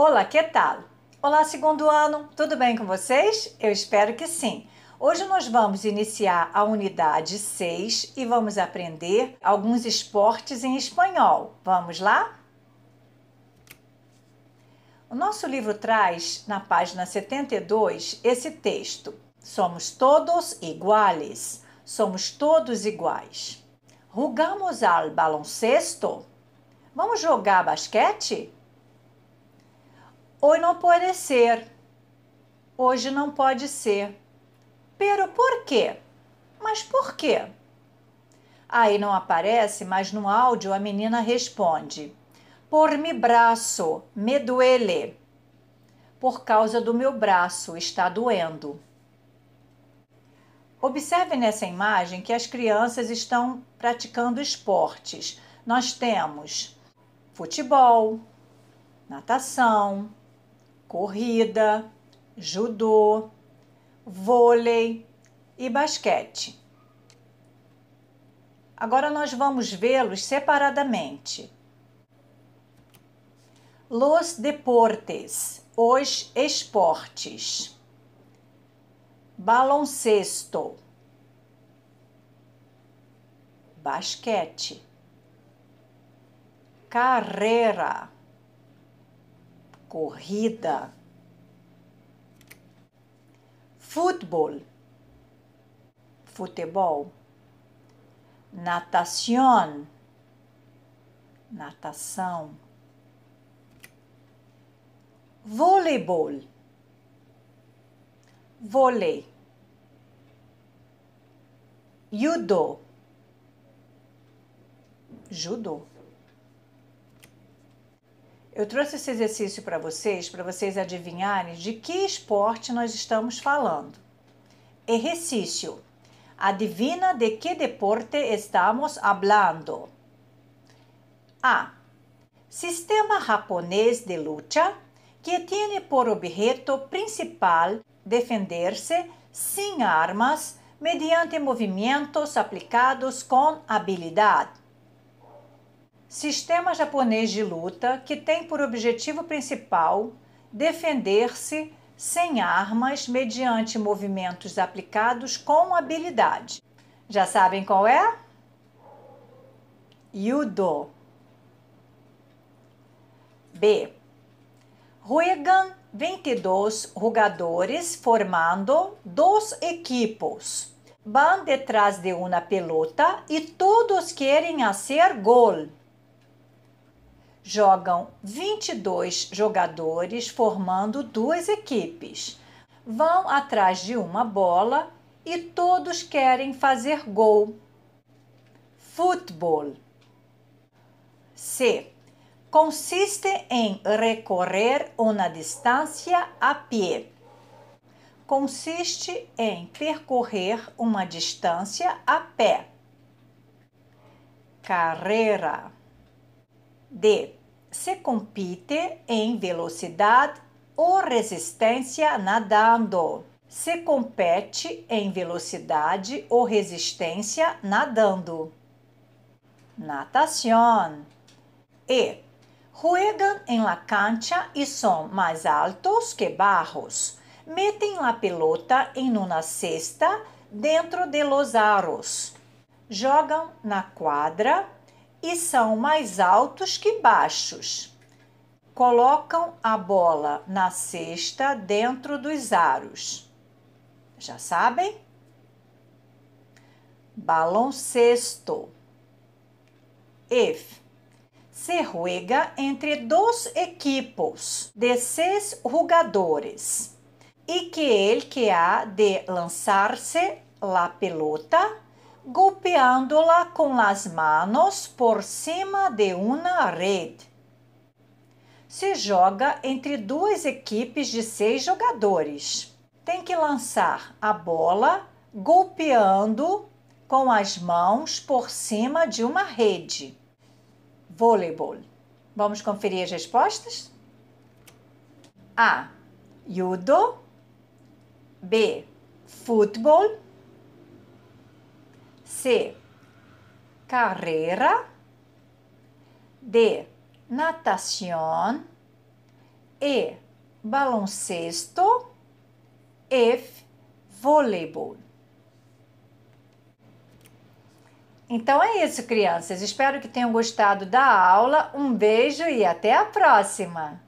Olá, que tal? Olá, segundo ano, tudo bem com vocês? Eu espero que sim. Hoje nós vamos iniciar a unidade 6 e vamos aprender alguns esportes em espanhol. Vamos lá? O nosso livro traz, na página 72, esse texto: Somos todos iguais. Somos todos iguais. Rugamos al baloncesto? Vamos jogar basquete? Hoje não pode ser. Hoje não pode ser. Pero por quê? Mas por quê? Aí não aparece, mas no áudio a menina responde: Por mi braço, me duele. Por causa do meu braço, está doendo. Observe nessa imagem que as crianças estão praticando esportes. Nós temos futebol, natação, corrida, judô, vôlei e basquete. Agora nós vamos vê-los separadamente. Los deportes, os esportes. Baloncesto. Basquete. Carreira corrida, futebol, futebol, natação, natação, voleibol, vôlei, judô, judô. Eu trouxe esse exercício para vocês, para vocês adivinharem de que esporte nós estamos falando. Exercício. Adivina de que deporte estamos hablando. A. Sistema japonês de luta que tem por objeto principal defender-se sem armas mediante movimentos aplicados com habilidade sistema japonês de luta que tem por objetivo principal defender-se sem armas mediante movimentos aplicados com habilidade. Já sabem qual é? Judo. B. Juegan 22 jogadores formando dois equipos. Vão detrás de uma pelota e todos querem fazer gol jogam 22 jogadores formando duas equipes. Vão atrás de uma bola e todos querem fazer gol. Futebol. C. Consiste em recorrer uma distância a pé. Consiste em percorrer uma distância a pé. Carreira. D se compite em velocidade ou resistência nadando. Se compete em velocidade ou resistência nadando. Natação. E Juegan em la cancha e são mais altos que barros. Metem a pelota em uma cesta dentro de los aros. Jogam na quadra e são mais altos que baixos. Colocam a bola na cesta dentro dos aros. Já sabem? Baloncesto. If se juega entre dois equipos de seis jogadores e que ele que há de lançar-se la pelota Golpeando-la com as manos por cima de uma rede. Se joga entre duas equipes de seis jogadores. Tem que lançar a bola golpeando com as mãos por cima de uma rede. Voleibol. Vamos conferir as respostas? A. Judo. B. Futebol. C. Carreira. D. Natação. E. Baloncesto. F. Voleibol. Então é isso, crianças. Espero que tenham gostado da aula. Um beijo e até a próxima!